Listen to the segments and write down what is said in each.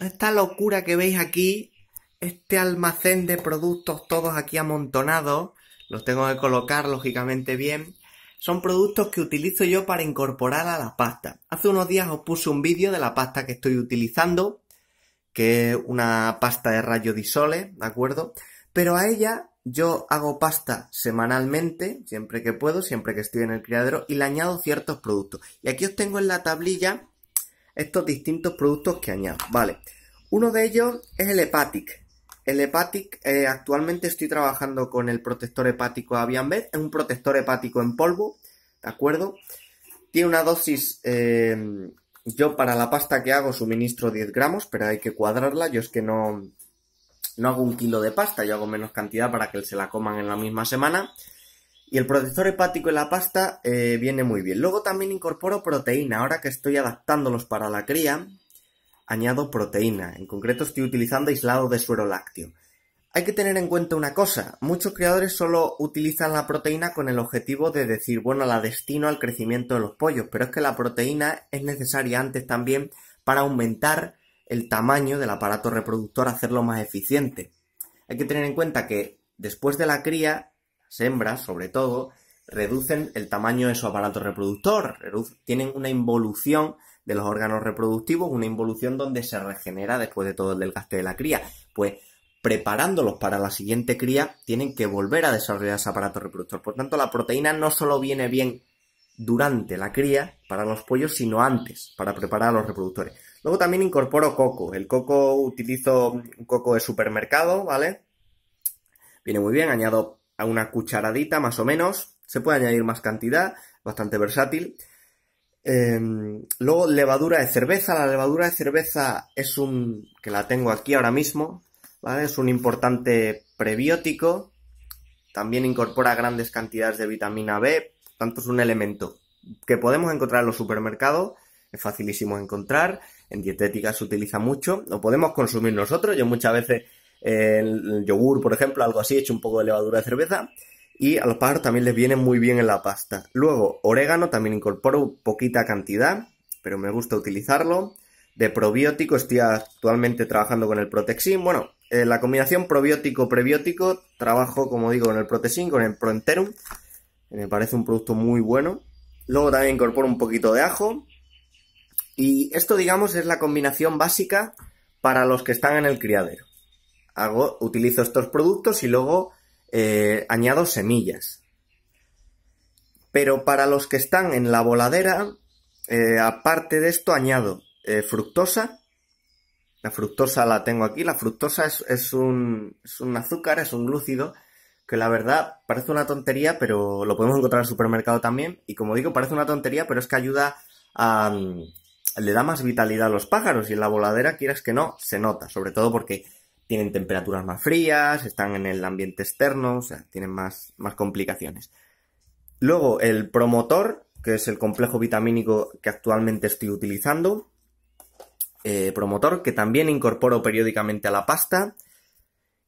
esta locura que veis aquí, este almacén de productos todos aquí amontonados, los tengo que colocar lógicamente bien, son productos que utilizo yo para incorporar a la pasta. Hace unos días os puse un vídeo de la pasta que estoy utilizando, que es una pasta de rayo disole, ¿de acuerdo? Pero a ella yo hago pasta semanalmente, siempre que puedo, siempre que estoy en el criadero, y le añado ciertos productos. Y aquí os tengo en la tablilla estos distintos productos que añado. Vale, uno de ellos es el Hepatic. El Hepatic, eh, actualmente estoy trabajando con el protector hepático Avianbet. Es un protector hepático en polvo, ¿de acuerdo? Tiene una dosis, eh, yo para la pasta que hago suministro 10 gramos, pero hay que cuadrarla. Yo es que no, no hago un kilo de pasta, yo hago menos cantidad para que se la coman en la misma semana. Y el protector hepático en la pasta eh, viene muy bien. Luego también incorporo proteína. Ahora que estoy adaptándolos para la cría, añado proteína. En concreto estoy utilizando aislado de suero lácteo. Hay que tener en cuenta una cosa. Muchos criadores solo utilizan la proteína con el objetivo de decir, bueno, la destino al crecimiento de los pollos. Pero es que la proteína es necesaria antes también para aumentar el tamaño del aparato reproductor, hacerlo más eficiente. Hay que tener en cuenta que después de la cría hembras, sobre todo, reducen el tamaño de su aparato reproductor, tienen una involución de los órganos reproductivos, una involución donde se regenera después de todo el desgaste de la cría. Pues preparándolos para la siguiente cría, tienen que volver a desarrollar ese aparato reproductor. Por tanto, la proteína no solo viene bien durante la cría para los pollos, sino antes, para preparar a los reproductores. Luego también incorporo coco. El coco utilizo un coco de supermercado, ¿vale? Viene muy bien, añado a una cucharadita más o menos. Se puede añadir más cantidad, bastante versátil. Em, luego levadura de cerveza. La levadura de cerveza es un que la tengo aquí ahora mismo. ¿vale? Es un importante prebiótico. También incorpora grandes cantidades de vitamina B. Tanto es un elemento que podemos encontrar en los supermercados. Es facilísimo encontrar. En dietética se utiliza mucho. Lo podemos consumir nosotros. Yo muchas veces el yogur, por ejemplo, algo así, hecho un poco de levadura de cerveza. Y a los también les viene muy bien en la pasta. Luego, orégano también incorporo poquita cantidad, pero me gusta utilizarlo. De probiótico estoy actualmente trabajando con el Protexin. Bueno, eh, la combinación probiótico-prebiótico trabajo, como digo, con el Protexin, con el Proenterum. Me parece un producto muy bueno. Luego también incorporo un poquito de ajo. Y esto, digamos, es la combinación básica para los que están en el criadero utilizo estos productos y luego eh, añado semillas. Pero para los que están en la voladera, eh, aparte de esto añado eh, fructosa. La fructosa la tengo aquí. La fructosa es, un, azúcar, es un glúcido, que la verdad parece una tontería, pero lo podemos encontrar en el supermercado también. Y como digo, parece una tontería, pero es que ayuda a... le da más vitalidad a los pájaros y en la voladera, quieras que no, se nota, sobre todo porque tienen temperaturas más frías, están en el ambiente externo, o sea, tienen más, más complicaciones. Luego, el promotor, que es el complejo vitamínico que actualmente estoy utilizando, eh, promotor, que también incorporo periódicamente a la pasta.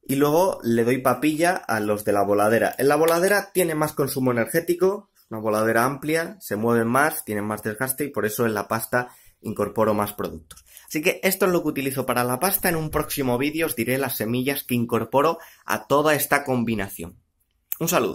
Y luego le doy papilla a los de la voladera. En la voladera tiene más consumo energético, una voladera amplia, se mueven más, tienen más desgaste y por eso en la pasta incorporo más productos. Así que esto es lo que utilizo para la pasta. En un próximo vídeo os diré las semillas que incorporo a toda esta combinación. Un saludo.